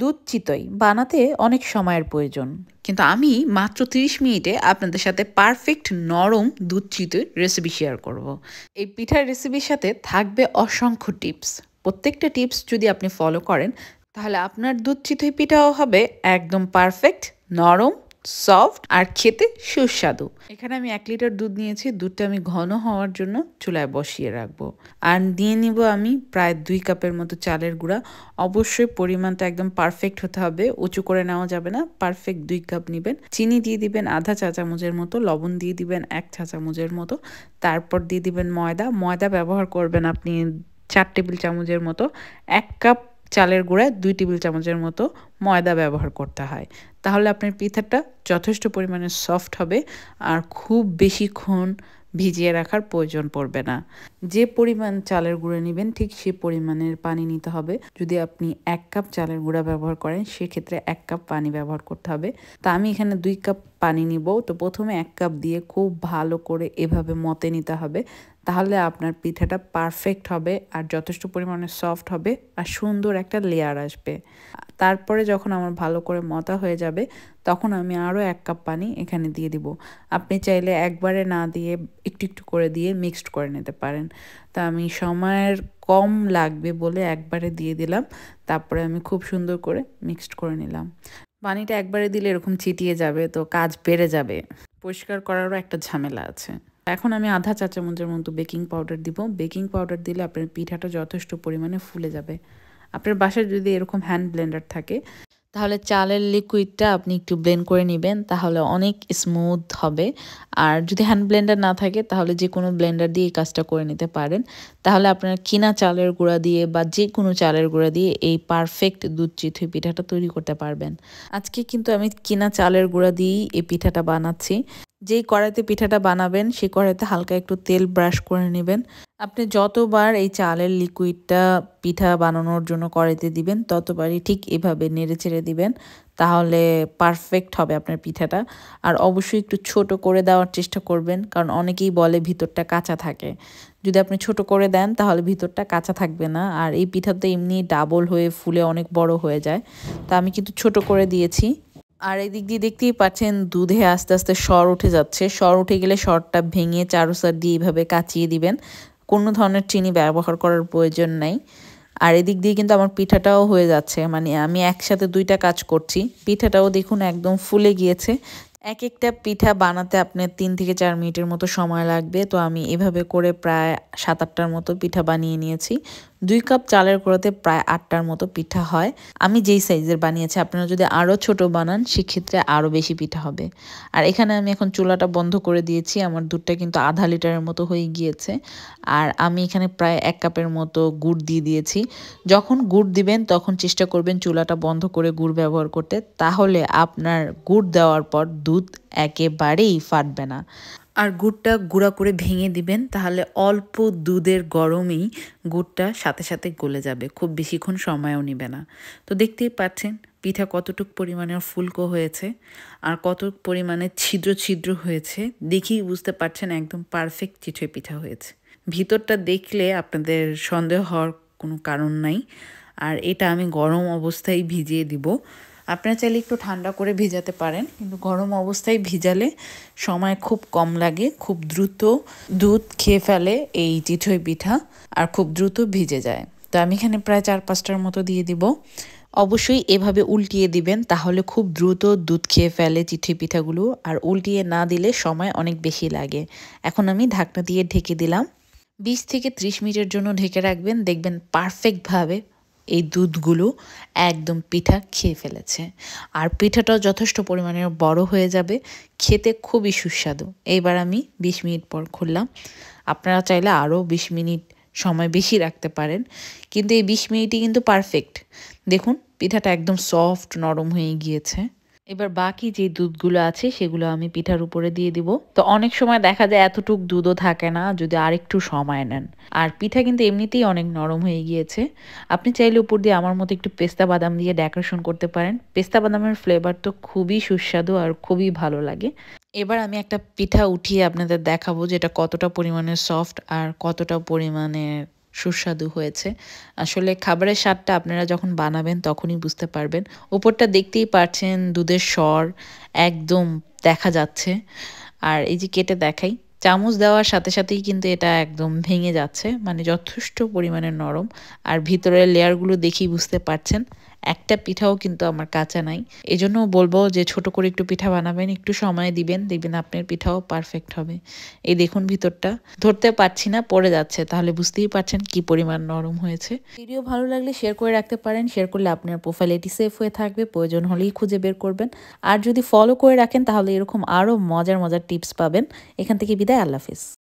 দুধ চিতই বানাতে অনেক সময়ের প্রয়োজন কিন্তু আমি মাত্র 30 মিনিটে আপনাদের সাথে পারফেক্ট নরম দুধ চিতই রেসিপি শেয়ার করব। এই পিঠার রেসিপির সাথে থাকবে অসংখ্য টিপস প্রত্যেকটা টিপস যদি আপনি ফলো করেন তাহলে আপনার দুধ চিতই পিঠাও হবে একদম পারফেক্ট নরম সফট আর খেতে সুস্বাদু এখানে আমি এক লিটার দুধ নিয়েছি দুধটা আমি ঘন হওয়ার জন্য চুলায় বসিয়ে রাখবো আর দিয়ে নিব আমি প্রায় দুই কাপের মতো চালের গুঁড়া অবশ্যই পরিমাণটা একদম পারফেক্ট হতে হবে উঁচু করে নেওয়া যাবে না পারফেক্ট দুই কাপ নেবেন চিনি দিয়ে দিবেন আধা চা চামচের মতো লবণ দিয়ে দিবেন এক চা চামচের মতো তারপর দিয়ে দিবেন ময়দা ময়দা ব্যবহার করবেন আপনি চার টেবিল চামচের মতো এক কাপ চালের গুঁড়ায় দুই টেবিল চামচের মতো ময়দা ব্যবহার করতে হয় তাহলে আপনার পিঠাটা যথেষ্ট পরিমাণে সফট হবে আর খুব বেশিক্ষণ ভিজিয়ে রাখার প্রয়োজন পড়বে না যে পরিমাণ চালের গুঁড়ো নেবেন ঠিক সে পরিমাণের পানি নিতে হবে যদি আপনি এক কাপ চালের গুঁড়া ব্যবহার করেন সেক্ষেত্রে এক কাপ পানি ব্যবহার করতে হবে তা আমি এখানে দুই কাপ পানি নিব তো প্রথমে এক কাপ দিয়ে খুব ভালো করে এভাবে মতে নিতে হবে তাহলে আপনার পিঠাটা পারফেক্ট হবে আর যথেষ্ট পরিমাণে সফট হবে আর সুন্দর একটা লেয়ার আসবে তারপরে যখন আমার ভালো করে মতা হয়ে যাবে তখন আমি আরও এক কাপ পানি এখানে দিয়ে দিব আপনি চাইলে একবারে না দিয়ে একটু একটু করে দিয়ে মিক্সড করে নিতে পারেন তা আমি সময়ের কম লাগবে বলে একবারে দিয়ে দিলাম তারপরে আমি খুব সুন্দর করে মিক্সড করে নিলাম পানিটা একবারে দিলে এরকম ছিটিয়ে যাবে তো কাজ বেড়ে যাবে পরিষ্কার করারও একটা ঝামেলা আছে এখন আমি আধা চা চামচের মতো বেকিং পাউডার দিব বেকিং পাউডার দিলে আপনার পিঠাটা যথেষ্ট পরিমাণে ফুলে যাবে আপনার বাসায় যদি এরকম হ্যান্ড ব্লেন্ডার থাকে তাহলে চালের লিকুইডটা আপনি একটু ব্লেন্ড করে নেবেন তাহলে অনেক স্মুথ হবে আর যদি হ্যান্ড ব্লেন্ডার না থাকে তাহলে যে কোনো ব্লেন্ডার দিয়ে এই কাজটা করে নিতে পারেন তাহলে আপনার কিনা চালের গুঁড়া দিয়ে বা যে কোনো চালের গুঁড়া দিয়ে এই পারফেক্ট দুধ চিথুই পিঠাটা তৈরি করতে পারবেন আজকে কিন্তু আমি কিনা চালের গুঁড়া দিয়েই এই পিঠাটা বানাচ্ছি যেই কড়াইতে পিঠাটা বানাবেন সেই কড়াইতে হালকা একটু তেল ব্রাশ করে নেবেন আপনি যতবার এই চালের লিকুইডটা পিঠা বানানোর জন্য কড়াইতে দিবেন ততবারই ঠিক এভাবে নেড়ে ছেড়ে দিবেন তাহলে পারফেক্ট হবে আপনার পিঠাটা আর অবশ্যই একটু ছোট করে দেওয়ার চেষ্টা করবেন কারণ অনেকেই বলে ভিতরটা কাঁচা থাকে যদি আপনি ছোট করে দেন তাহলে ভিতরটা কাঁচা থাকবে না আর এই পিঠা তো এমনি ডাবল হয়ে ফুলে অনেক বড় হয়ে যায় তা আমি কিন্তু ছোট করে দিয়েছি আর এই দিক দিয়ে দেখতেই পাচ্ছেন দুধে আস্তে আস্তে স্বর উঠে যাচ্ছে স্বর উঠে গেলে স্বরটা ভেঙে চারুসার দিয়ে এইভাবে কাচিয়ে দিবেন কোনো ধরনের চিনি ব্যবহার করার প্রয়োজন নাই আর এদিক দিয়ে কিন্তু আমার পিঠাটাও হয়ে যাচ্ছে মানে আমি একসাথে দুইটা কাজ করছি পিঠাটাও দেখুন একদম ফুলে গিয়েছে এক একটা পিঠা বানাতে আপনার তিন থেকে চার মিনিটের মতো সময় লাগবে তো আমি এভাবে করে প্রায় সাত আটটার মতো পিঠা বানিয়ে নিয়েছি দুই কাপ চালের গুঁড়োতে প্রায় আটটার মতো পিঠা হয় আমি যেই সাইজের বানিয়েছি আপনারা যদি আরও ছোট বানান সেক্ষেত্রে আরও বেশি পিঠা হবে আর এখানে আমি এখন চুলাটা বন্ধ করে দিয়েছি আমার দুধটা কিন্তু আধা লিটারের মতো হয়ে গিয়েছে আর আমি এখানে প্রায় এক কাপের মতো গুড় দিয়ে দিয়েছি যখন গুড় দিবেন তখন চেষ্টা করবেন চুলাটা বন্ধ করে গুড় ব্যবহার করতে তাহলে আপনার গুড় দেওয়ার পর দুধ একেবারেই ফাটবে না আর গুড়টা গুঁড়া করে ভেঙে দিবেন তাহলে অল্প দুধের গরমেই গুড়টা সাথে সাথে গলে যাবে খুব বেশিক্ষণ সময়ও নেবে না তো দেখতেই পাচ্ছেন পিঠা কতটুক পরিমাণের ফুলকো হয়েছে আর কত পরিমাণে ছিদ্র ছিদ্র হয়েছে দেখেই বুঝতে পারছেন একদম পারফেক্ট চিঠে পিঠা হয়েছে ভিতরটা দেখলে আপনাদের সন্দেহ হওয়ার কোনো কারণ নাই আর এটা আমি গরম অবস্থায় ভিজিয়ে দিব আপনার চাইলে একটু ঠান্ডা করে ভেজাতে পারেন কিন্তু গরম অবস্থায় ভিজালে সময় খুব কম লাগে খুব দ্রুত দুধ খেয়ে ফেলে এই চিঠই পিঠা আর খুব দ্রুত ভিজে যায় তো আমি এখানে প্রায় চার পাঁচটার মতো দিয়ে দিব অবশ্যই এভাবে উল্টিয়ে দিবেন তাহলে খুব দ্রুত দুধ খেয়ে ফেলে চিঠি পিঠাগুলো আর উল্টিয়ে না দিলে সময় অনেক বেশি লাগে এখন আমি ঢাকনা দিয়ে ঢেকে দিলাম বিশ থেকে ত্রিশ মিনিটের জন্য ঢেকে রাখবেন দেখবেন পারফেক্টভাবে এই দুধগুলো একদম পিঠা খেয়ে ফেলেছে আর পিঠাটাও যথেষ্ট পরিমাণে বড় হয়ে যাবে খেতে খুবই সুস্বাদু এইবার আমি ২০ মিনিট পর খুললাম আপনারা চাইলে আরও ২০ মিনিট সময় বেশি রাখতে পারেন কিন্তু এই ২০ মিনিটই কিন্তু পারফেক্ট দেখুন পিঠাটা একদম সফট নরম হয়ে গিয়েছে এবার বাকি যে দুধগুলো আছে সেগুলো আমি পিঠার উপরে দিয়ে দিব তো অনেক সময় দেখা যায় এতটুক দুধও থাকে না যদি আরেকটু সময় নেন আর পিঠা কিন্তু এমনিতেই অনেক নরম হয়ে গিয়েছে আপনি চাইলে উপর দিয়ে আমার মতো একটু পেস্তা বাদাম দিয়ে ডেকোরেশন করতে পারেন পেস্তা বাদামের ফ্লেভার তো খুবই সুস্বাদু আর খুবই ভালো লাগে এবার আমি একটা পিঠা উঠিয়ে আপনাদের দেখাবো যেটা কতটা পরিমাণে সফট আর কতটা পরিমাণে সুস্বাদু হয়েছে আসলে খাবারের স্বাদটা আপনারা যখন বানাবেন তখনই বুঝতে পারবেন ওপরটা দেখতেই পারছেন দুধের স্বর একদম দেখা যাচ্ছে আর এই যে কেটে দেখাই চামচ দেওয়ার সাথে সাথেই কিন্তু এটা একদম ভেঙে যাচ্ছে মানে যথেষ্ট পরিমাণে নরম আর ভিতরের লেয়ারগুলো দেখেই বুঝতে পারছেন একটা পিঠাও কিন্তু আমার কাঁচা নাই এজন্য বলবো যে ছোট করে একটু পিঠা বানাবেন একটু সময় দিবেন দেখবেন আপনার পিঠাও পারফেক্ট হবে এই দেখুন ভিতরটা ধরতে পারছি না পড়ে যাচ্ছে তাহলে বুঝতেই পারছেন কি পরিমাণ নরম হয়েছে ভিডিও ভালো লাগলে শেয়ার করে রাখতে পারেন শেয়ার করলে আপনার প্রোফাইল এটি সেফ হয়ে থাকবে প্রয়োজন হলেই খুঁজে বের করবেন আর যদি ফলো করে রাখেন তাহলে এরকম আরও মজার মজার টিপস পাবেন এখান থেকে বিদায় আল্লাহ হাফিজ